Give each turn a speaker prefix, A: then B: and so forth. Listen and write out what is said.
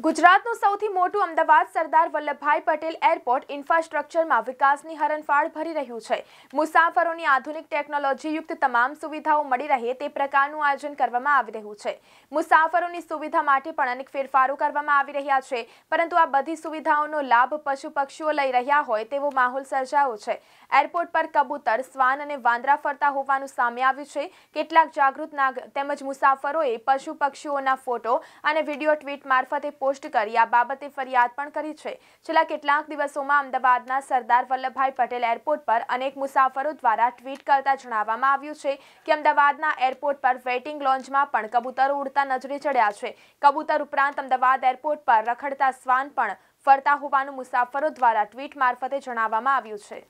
A: ગુજરાતનું સૌથી મોટું અમદાવાદ સરદાર વલ્લભભાઈ પટેલ એરપોર્ટ ઇન્ફ્રાસ્ટ્રક્ચરમાં વિકાસની હરણફાળ ભરી રહ્યું છે મુસાફરોની આધુનિક ટેકનોલોજીયુક્ત તમામ સુવિધાઓ મળી રહે તે પ્રકારનું આયોજન કરવામાં આવી રહ્યું છે મુસાફરોની સુવિધા માટે પણ અનેક ફેરફારો કરવામાં આવી રહ્યા છે પરંતુ આ બધી સુવિધાઓનો લાભ પશુ પક્ષીઓ લઈ રહ્યા હોય તેવો માહોલ સર્જાયો છે એરપોર્ટ પર કબૂતર શ્વાન અને વાંદરા ફરતા હોવાનું સામે આવ્યું છે કેટલાક જાગૃત નાગ તેમજ મુસાફરોએ પશુ પક્ષીઓના ફોટો અને વિડીયો ટ્વીટ મારફતે પોસ્ટ કરી આ બાબતે ફરિયાદ પણ કરી છે છેલ્લા કેટલાક દિવસોમાં અમદાવાદના સરદાર વલ્લભભાઈ પટેલ એરપોર્ટ પર અનેક મુસાફરો દ્વારા ટ્વીટ કરતા જણાવવામાં આવ્યું છે કે અમદાવાદના એરપોર્ટ પર વેઇટિંગ લોન્જમાં પણ કબૂતરો ઉડતા નજરે ચડ્યા છે કબૂતર ઉપરાંત અમદાવાદ એરપોર્ટ પર રખડતા શ્વાન પણ ફરતા હોવાનું મુસાફરો દ્વારા ટ્વીટ મારફતે
B: જણાવવામાં આવ્યું છે